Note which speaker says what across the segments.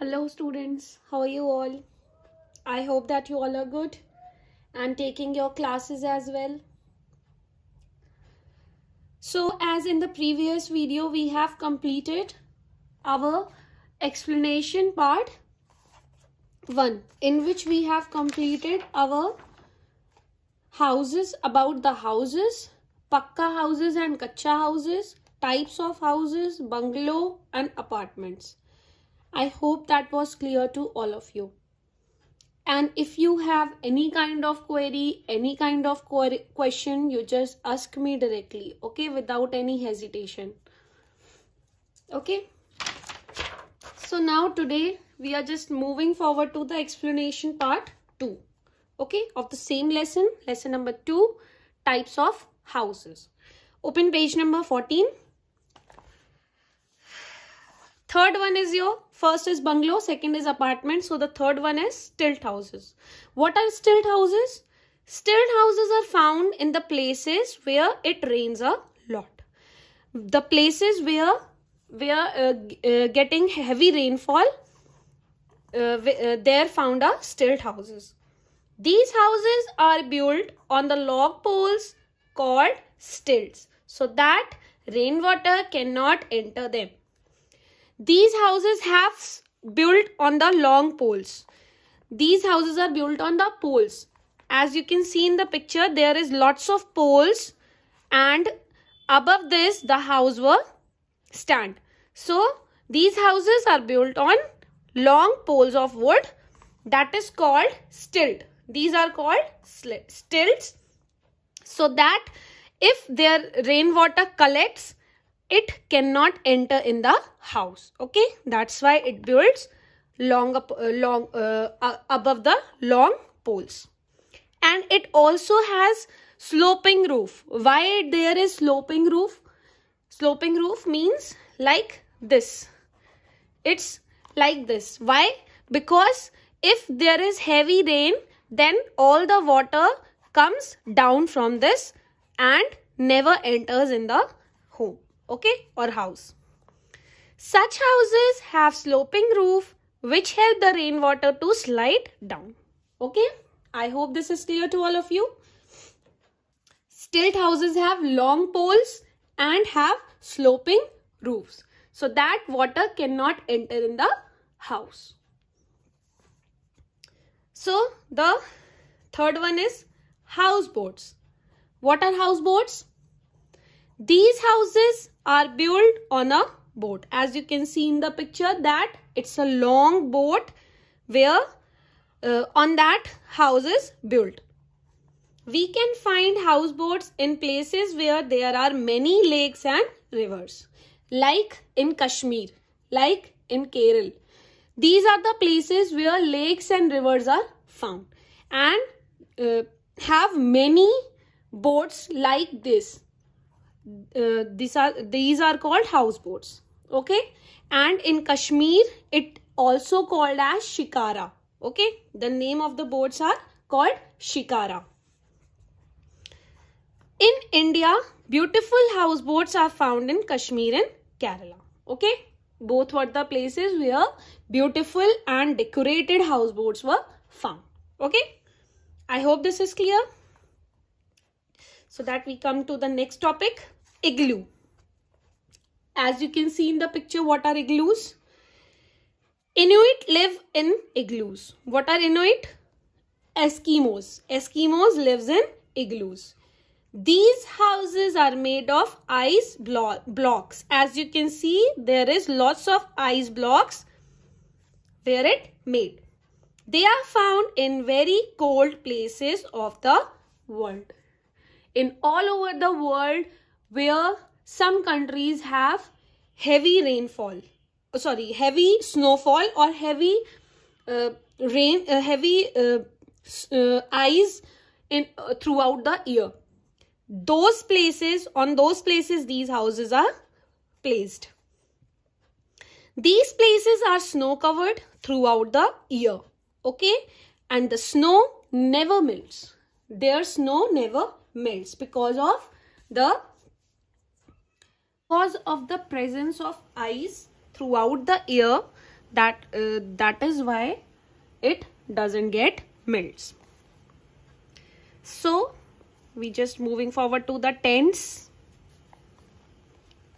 Speaker 1: hello students how are you all i hope that you all are good and taking your classes as well so as in the previous video we have completed our explanation part 1 in which we have completed our houses about the houses pakka houses and kacha houses types of houses bungalow and apartments I hope that was clear to all of you. And if you have any kind of query, any kind of question, you just ask me directly, okay, without any hesitation. Okay. So now today we are just moving forward to the explanation part 2, okay, of the same lesson, lesson number 2, types of houses. Open page number 14. Third one is your, first is bungalow, second is apartment. So the third one is stilt houses. What are stilt houses? Stilt houses are found in the places where it rains a lot. The places where we are uh, uh, getting heavy rainfall uh, uh, there found are stilt houses these houses are built on the log poles called stilts so that rainwater cannot enter them these houses have built on the long poles. These houses are built on the poles. As you can see in the picture, there is lots of poles and above this the house were stand. So, these houses are built on long poles of wood that is called stilt. These are called stilts so that if their rainwater collects it cannot enter in the house okay that's why it builds long up uh, long uh, uh, above the long poles and it also has sloping roof why there is sloping roof sloping roof means like this it's like this why because if there is heavy rain then all the water comes down from this and never enters in the home okay or house. Such houses have sloping roof which help the rainwater to slide down. Okay, I hope this is clear to all of you. Stilt houses have long poles and have sloping roofs. So that water cannot enter in the house. So the third one is houseboats. What are houseboats? These houses are built on a boat. As you can see in the picture that it's a long boat where uh, on that house is built. We can find houseboats in places where there are many lakes and rivers. Like in Kashmir, like in Kerala. These are the places where lakes and rivers are found. And uh, have many boats like this uh, these are these are called houseboats okay and in kashmir it also called as shikara okay the name of the boats are called shikara in india beautiful houseboats are found in kashmir and kerala okay both were the places where beautiful and decorated houseboats were found okay i hope this is clear so that we come to the next topic igloo. As you can see in the picture, what are igloos? Inuit live in igloos. What are Inuit? Eskimos. Eskimos lives in igloos. These houses are made of ice blo blocks. As you can see, there is lots of ice blocks where it made. They are found in very cold places of the world. In all over the world, where some countries have heavy rainfall oh, sorry heavy snowfall or heavy uh, rain uh, heavy uh, uh ice in uh, throughout the year those places on those places these houses are placed these places are snow covered throughout the year okay and the snow never melts their snow never melts because of the because of the presence of ice throughout the year that uh, that is why it doesn't get melts so we just moving forward to the tents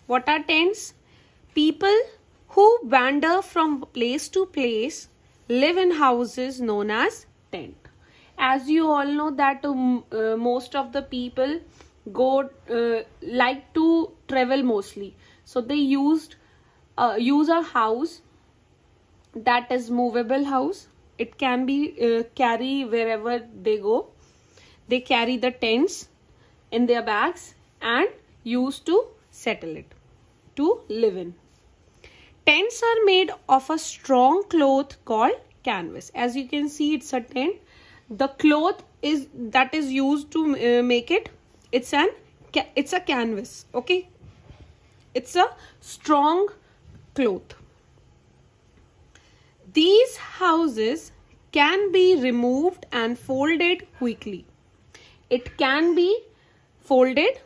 Speaker 1: what are tents people who wander from place to place live in houses known as tent as you all know that um, uh, most of the people go uh, like to travel mostly so they used uh, use a house that is movable house it can be uh, carry wherever they go they carry the tents in their bags and used to settle it to live in tents are made of a strong cloth called canvas as you can see it's a tent the cloth is that is used to uh, make it it's an it's a canvas okay it's a strong cloth these houses can be removed and folded quickly it can be folded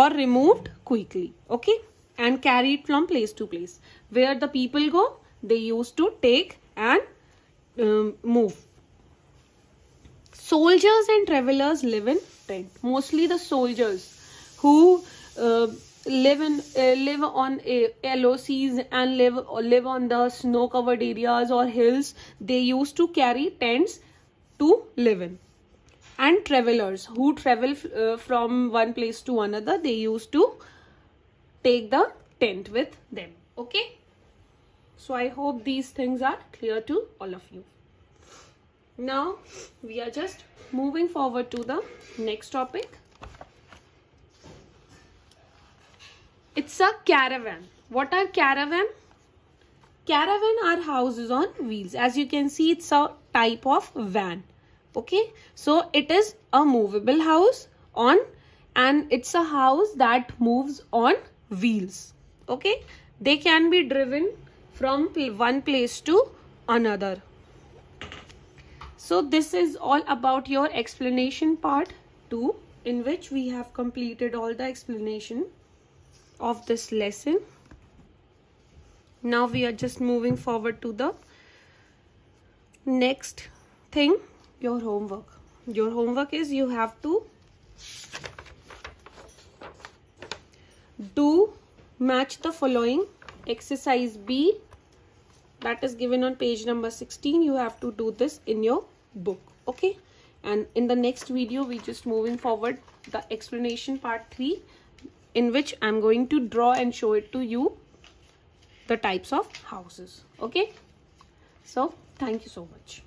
Speaker 1: or removed quickly okay and carried from place to place where the people go they used to take and um, move soldiers and travelers live in mostly the soldiers who uh, live in uh, live on uh, LOCs and live live on the snow covered areas or hills they used to carry tents to live in and travelers who travel uh, from one place to another they used to take the tent with them okay so i hope these things are clear to all of you now we are just moving forward to the next topic it's a caravan what are caravan caravan are houses on wheels as you can see it's a type of van okay so it is a movable house on and it's a house that moves on wheels okay they can be driven from one place to another so this is all about your explanation part 2 in which we have completed all the explanation of this lesson. Now we are just moving forward to the next thing, your homework. Your homework is you have to do match the following exercise B that is given on page number 16. You have to do this in your book okay and in the next video we just moving forward the explanation part 3 in which i'm going to draw and show it to you the types of houses okay so thank you so much